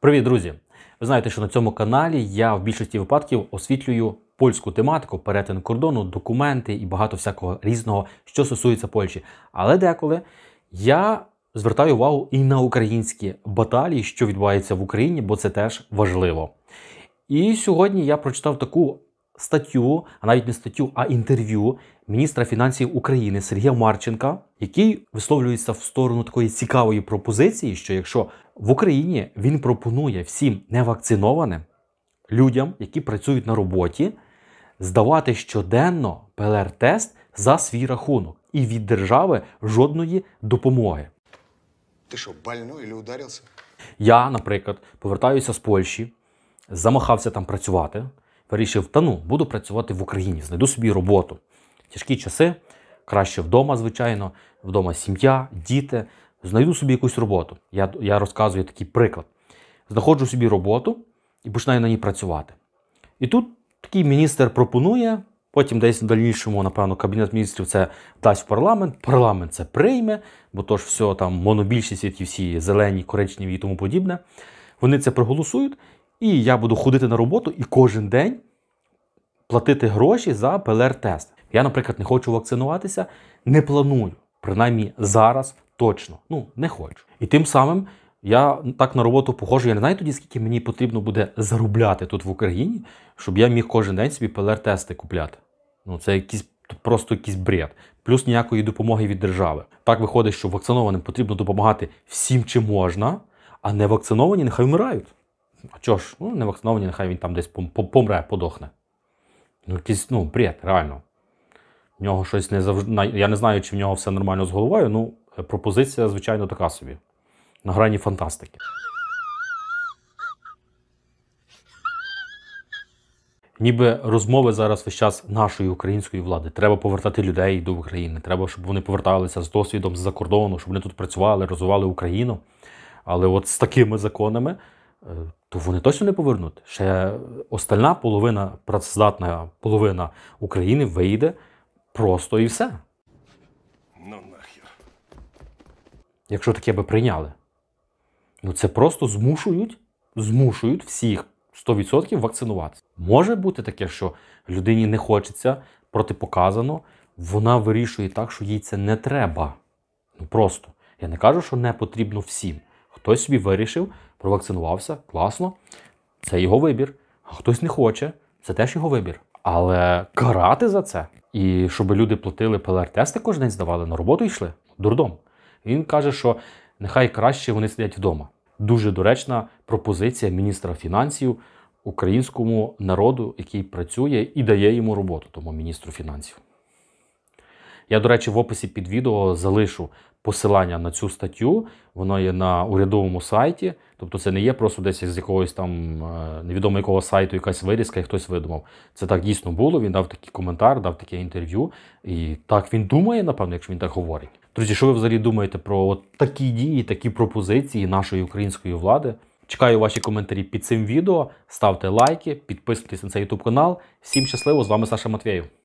Привіт, друзі! Ви знаєте, що на цьому каналі я в більшості випадків освітлюю польську тематику, перетин кордону, документи і багато всякого різного, що стосується Польщі. Але деколи я звертаю увагу і на українські баталії, що відбувається в Україні, бо це теж важливо. І сьогодні я прочитав таку статтю, а навіть не статтю, а інтерв'ю міністра фінансів України Сергія Марченка, який висловлюється в сторону такої цікавої пропозиції, що якщо в Україні він пропонує всім невакцинованим людям, які працюють на роботі, здавати щоденно ПЛР-тест за свій рахунок і від держави жодної допомоги. Ти що, больной или ударився? Я, наприклад, повертаюся з Польщі, замахався там працювати вирішив, та ну, буду працювати в Україні, знайду собі роботу. Тяжкі часи, краще вдома, звичайно, вдома сім'я, діти. Знайду собі якусь роботу. Я я розказую такий приклад. Знаходжу собі роботу і починаю на ній працювати. І тут такий міністр пропонує, потім десь в дальнішому, напевно, Кабінет міністрів це дасть в парламент, парламент це прийме, бо то ж все там монобільшість, ті всі зелені, коричневі і тому подібне. Вони це проголосують, і я буду ходити на роботу і кожен день платити гроші за ПЛР-тест. Я, наприклад, не хочу вакцинуватися, не планую, принаймні зараз точно. Ну, не хочу. І тим самим я так на роботу похожу. Я не знаю тоді, скільки мені потрібно буде заробляти тут в Україні, щоб я міг кожен день собі ПЛР-тести купляти. Ну, це якісь просто якийсь бред. Плюс ніякої допомоги від держави. Так виходить, що вакцинованим потрібно допомагати всім, чим можна, а не вакциновані нехай вмирають. А чого ж, ну, не вакциновані, нехай він там десь помре, подохне. Ну, якийсь, ну, бред, реально. В нього щось не завжди. Я не знаю, чи в нього все нормально з головою. Ну, е, пропозиція, звичайно, така собі. На грані фантастики. Ніби розмови зараз весь час нашої української влади. Треба повертати людей до України. Треба, щоб вони поверталися з досвідом з-за кордону, щоб вони тут працювали, розвивали Україну. Але от з такими законами. Е, то вони точно не повернуть. Ще остальна половина, працездатна половина України вийде просто і все. Ну нахер. Якщо таке би прийняли, ну це просто змушують, змушують всіх 100% вакцинуватися. Може бути таке, що людині не хочеться, протипоказано, вона вирішує так, що їй це не треба. Ну просто. Я не кажу, що не потрібно всім. Хтось собі вирішив, провакцинувався, класно, це його вибір. А хтось не хоче, це теж його вибір. Але карати за це. І щоб люди платили ПЛР-тести кожен день здавали, на роботу йшли дурдом. Він каже, що нехай краще вони сидять вдома. Дуже доречна пропозиція міністра фінансів українському народу, який працює і дає йому роботу, тому міністру фінансів. Я, до речі, в описі під відео залишу посилання на цю статтю. Воно є на урядовому сайті, тобто це не є просто десь з якогось там е, невідомо якого сайту якась вирізка, і хтось видумав. Це так дійсно було. Він дав такий коментар, дав таке інтерв'ю. І так він думає, напевно, якщо він так говорить. Друзі, що ви взагалі думаєте про от такі дії, такі пропозиції нашої української влади? Чекаю ваші коментарі під цим відео. Ставте лайки, підписуйтесь на цей YouTube канал. Всім щасливо! З вами Саша Матвєєв.